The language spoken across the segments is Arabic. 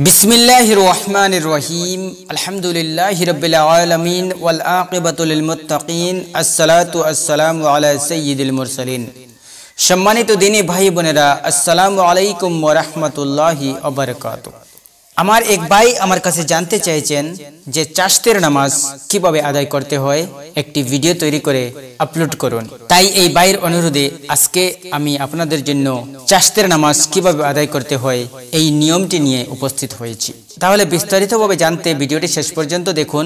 بسم الله الرحمن الرحيم الحمد لله رب العالمين والآقبة للمتقين الصلاة والسلام على سيد المرسلين সম্মানিত ديني بھائي بنرا السلام عليكم ورحمة الله وبركاته আমার এক ভাই আমার কাছে জানতে চাইছেন যে চাষতের নামাজ কিভাবে আদায় করতে হয় একটি ভিডিও তৈরি করে আপলোড করুন তাই এই ভাইয়ের অনুরোধে আজকে আমি আপনাদের জন্য চাষতের নামাজ কিভাবে আদায় করতে হয় এই নিয়মটি নিয়ে উপস্থিত হয়েছি তাহলে বিস্তারিতভাবে জানতে ভিডিওটি শেষ পর্যন্ত দেখুন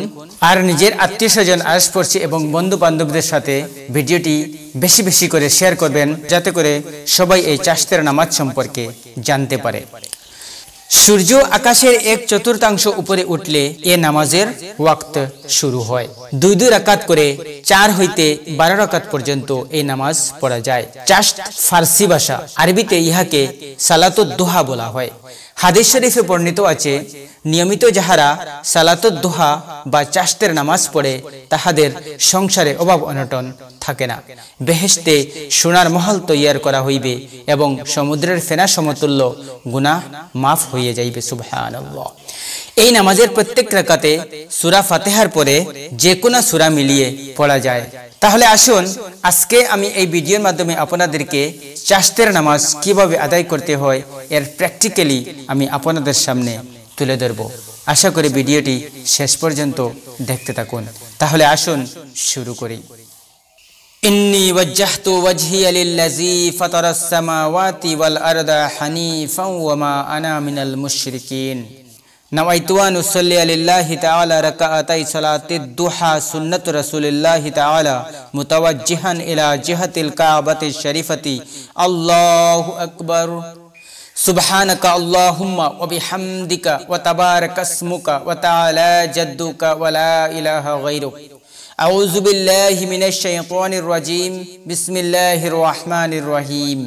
আর নিজের আত্মীয় স্বজন আশপড়শি এবং বন্ধু বান্ধবদের সাথে ভিডিওটি বেশি বেশি করে শেয়ার করবেন যাতে করে সবাই এই চাষতের নামাজ সম্পর্কে জানতে পারে সূর্য আকাশের এক চতুর্থাংশ উপরে উঠলে এ নামাজের ওয়াক্ত শুরু হয় দুই দুই রাকাত করে চার হইতে বারো রাকাত পর্যন্ত এই নামাজ পড়া যায় চাষ ফার্সি ভাষা আরবিতে ইহাকে দোহা বলা হয় হাদিস শরীফে বর্ণিত আছে নিয়মিত যাহারা সালাতত দোহা বা চাষ্টের নামাজ পড়ে তাহাদের সংসারে অভাব অনটন থাকে না বেহেস্তে সোনার মহল তৈয়ার করা হইবে এবং সমুদ্রের ফেনা সমতুল্য গুণা মাফ হইয়ে যাইবে সুবহান এই নামাজের প্রত্যেক রেখাতে সুরা ফাতেহার পরে যে কোনো সুরা মিলিয়ে পড়া যায় তাহলে আসুন আজকে আমি এই ভিডিওর মাধ্যমে আপনাদেরকে চাষের নামাজ কিভাবে আদায় করতে হয় এর প্র্যাকটিক্যালি আমি আপনাদের সামনে তুলে ধরব আশা করি ভিডিওটি শেষ পর্যন্ত দেখতে থাকুন তাহলে আসুন শুরু করি إني وجهت وجهي للذي فطر السماوات والأرض حنيفا وما أنا من المشركين نوطوان صلی اللہ تعالی رکعت تعالیٰ الدحا سنت رسول اللہ تعالی متوجہا الی جہت القعبت الشریفتی اللہ اکبر اللہم و اللّہ و تبارک و و تعالی لا الہ اعوذ باللہ من الشیطان الرجیم بسم اللہ الرحمن الرحیم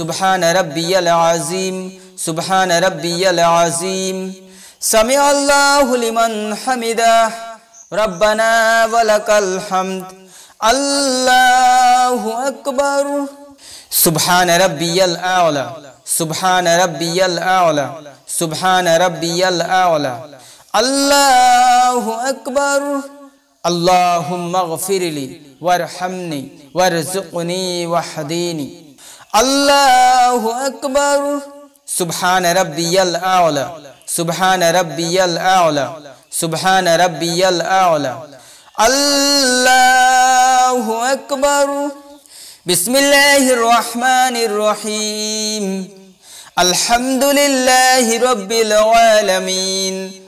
سبحان ربي العظيم سبحان ربي العظيم سمع الله لمن حمده ربنا ولك الحمد الله أكبر سبحان ربي الأعلى سبحان ربي الأعلى سبحان ربي الأعلى الله أكبر اللهم اغفر لي وارحمني وارزقني وحديني الله أكبر سبحان ربي الأعلى سبحان ربي الأعلى سبحان ربي الأعلى الله أكبر بسم الله الرحمن الرحيم الحمد لله رب العالمين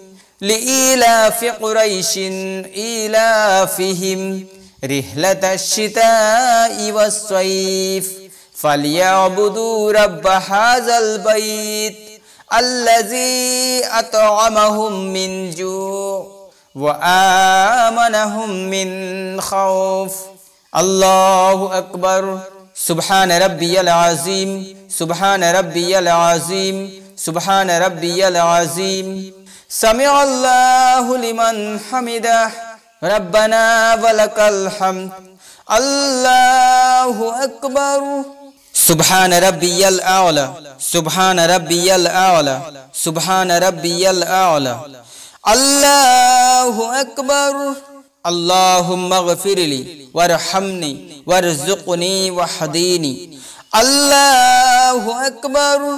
لإيلاف قريش إيلافهم رحلة الشتاء والصيف فليعبدوا رب هذا البيت الذي أطعمهم من جوع وآمنهم من خوف الله أكبر سبحان ربي العظيم سبحان ربي العظيم سبحان ربي العظيم سمع لمن ربنا الحمد اکبارو سبحان ربیلا سبحان ربی اللہ سبحان ربی اللہ اللہ اکبارو اللہ مغفرلی ور ہمنی ورژنی و حدی اللہ اکبارو